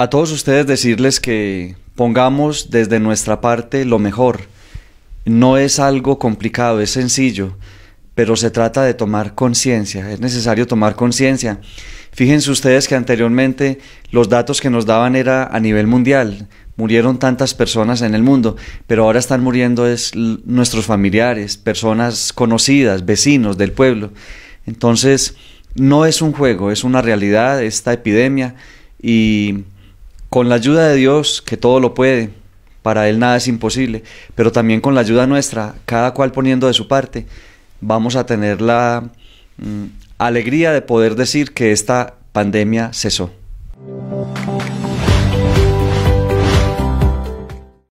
a todos ustedes decirles que pongamos desde nuestra parte lo mejor. No es algo complicado, es sencillo, pero se trata de tomar conciencia, es necesario tomar conciencia. Fíjense ustedes que anteriormente los datos que nos daban era a nivel mundial, murieron tantas personas en el mundo, pero ahora están muriendo es nuestros familiares, personas conocidas, vecinos del pueblo. Entonces, no es un juego, es una realidad esta epidemia y con la ayuda de Dios, que todo lo puede, para Él nada es imposible, pero también con la ayuda nuestra, cada cual poniendo de su parte, vamos a tener la mm, alegría de poder decir que esta pandemia cesó.